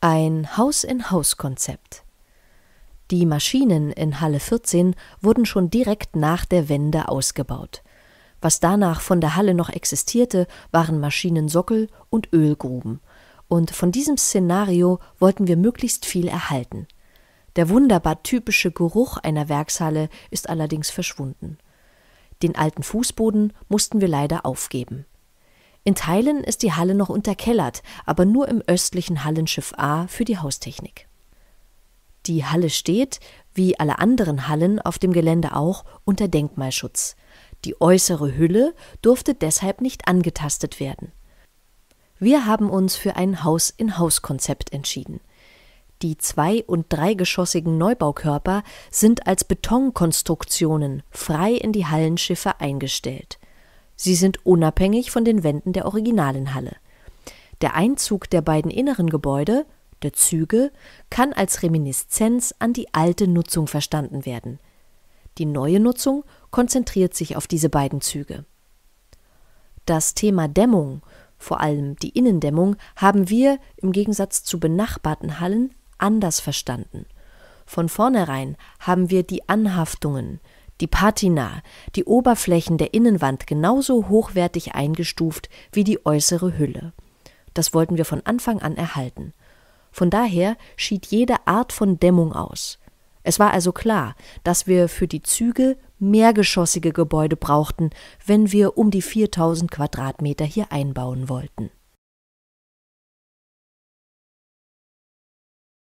Ein Haus-in-Haus-Konzept. Die Maschinen in Halle 14 wurden schon direkt nach der Wende ausgebaut. Was danach von der Halle noch existierte, waren Maschinensockel und Ölgruben. Und von diesem Szenario wollten wir möglichst viel erhalten. Der wunderbar typische Geruch einer Werkshalle ist allerdings verschwunden. Den alten Fußboden mussten wir leider aufgeben. In Teilen ist die Halle noch unterkellert, aber nur im östlichen Hallenschiff A für die Haustechnik. Die Halle steht, wie alle anderen Hallen auf dem Gelände auch, unter Denkmalschutz. Die äußere Hülle durfte deshalb nicht angetastet werden. Wir haben uns für ein Haus-in-Haus-Konzept entschieden. Die zwei- und dreigeschossigen Neubaukörper sind als Betonkonstruktionen frei in die Hallenschiffe eingestellt. Sie sind unabhängig von den Wänden der originalen Halle. Der Einzug der beiden inneren Gebäude, der Züge, kann als Reminiszenz an die alte Nutzung verstanden werden. Die neue Nutzung konzentriert sich auf diese beiden Züge. Das Thema Dämmung, vor allem die Innendämmung, haben wir im Gegensatz zu benachbarten Hallen anders verstanden. Von vornherein haben wir die Anhaftungen, die Patina, die Oberflächen der Innenwand genauso hochwertig eingestuft wie die äußere Hülle. Das wollten wir von Anfang an erhalten. Von daher schied jede Art von Dämmung aus. Es war also klar, dass wir für die Züge mehrgeschossige Gebäude brauchten, wenn wir um die 4000 Quadratmeter hier einbauen wollten.